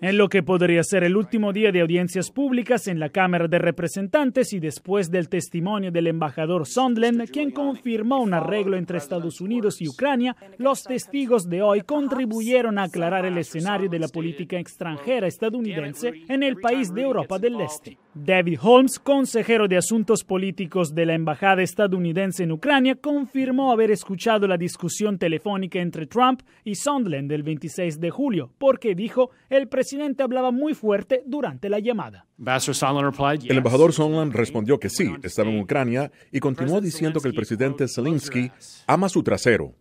En lo que podría ser el último día de audiencias públicas en la Cámara de Representantes y después del testimonio del embajador Sondland, quien confirmó un arreglo entre Estados Unidos y Ucrania, los testigos de hoy contribuyeron a aclarar el escenario de la política extranjera estadounidense en el país de Europa del Este. David Holmes, consejero de Asuntos Políticos de la Embajada estadounidense en Ucrania, confirmó haber escuchado la discusión telefónica entre Trump y Sondland del 26 de julio, porque dijo el presidente hablaba muy fuerte durante la llamada. El embajador Sondland respondió que sí, estaba en Ucrania y continuó diciendo que el presidente Zelensky ama su trasero.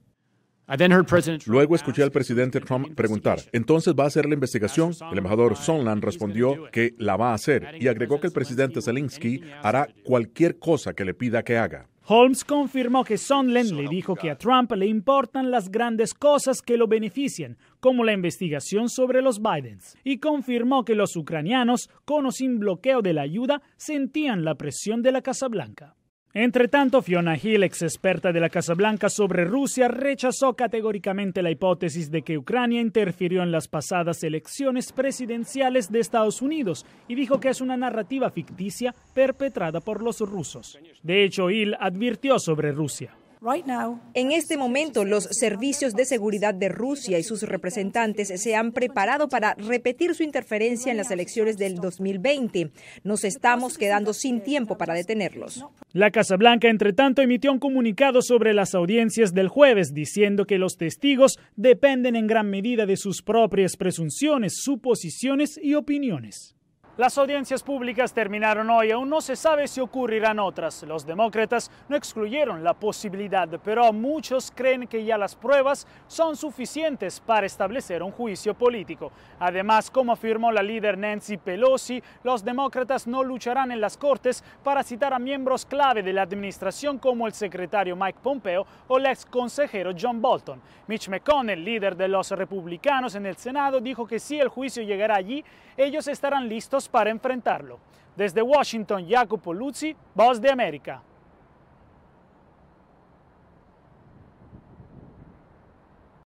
Luego escuché al presidente Trump preguntar, ¿entonces va a hacer la investigación? El embajador Sonland respondió que la va a hacer y agregó que el presidente Zelensky hará cualquier cosa que le pida que haga. Holmes confirmó que Sonland le dijo que a Trump le importan las grandes cosas que lo benefician, como la investigación sobre los Bidens, y confirmó que los ucranianos, con o sin bloqueo de la ayuda, sentían la presión de la Casa Blanca. Entre tanto, Fiona Hill, ex experta de la Casa Blanca sobre Rusia, rechazó categóricamente la hipótesis de que Ucrania interfirió en las pasadas elecciones presidenciales de Estados Unidos y dijo que es una narrativa ficticia perpetrada por los rusos. De hecho, Hill advirtió sobre Rusia. En este momento, los servicios de seguridad de Rusia y sus representantes se han preparado para repetir su interferencia en las elecciones del 2020. Nos estamos quedando sin tiempo para detenerlos. La Casa Blanca, entre tanto, emitió un comunicado sobre las audiencias del jueves, diciendo que los testigos dependen en gran medida de sus propias presunciones, suposiciones y opiniones. Las audiencias públicas terminaron hoy, aún no se sabe si ocurrirán otras. Los demócratas no excluyeron la posibilidad, pero muchos creen que ya las pruebas son suficientes para establecer un juicio político. Además, como afirmó la líder Nancy Pelosi, los demócratas no lucharán en las cortes para citar a miembros clave de la administración como el secretario Mike Pompeo o el ex consejero John Bolton. Mitch McConnell, líder de los republicanos en el Senado, dijo que si el juicio llegará allí, ellos estarán listos para enfrentarlo. Desde Washington, Jacopo Luzzi, Voz de América.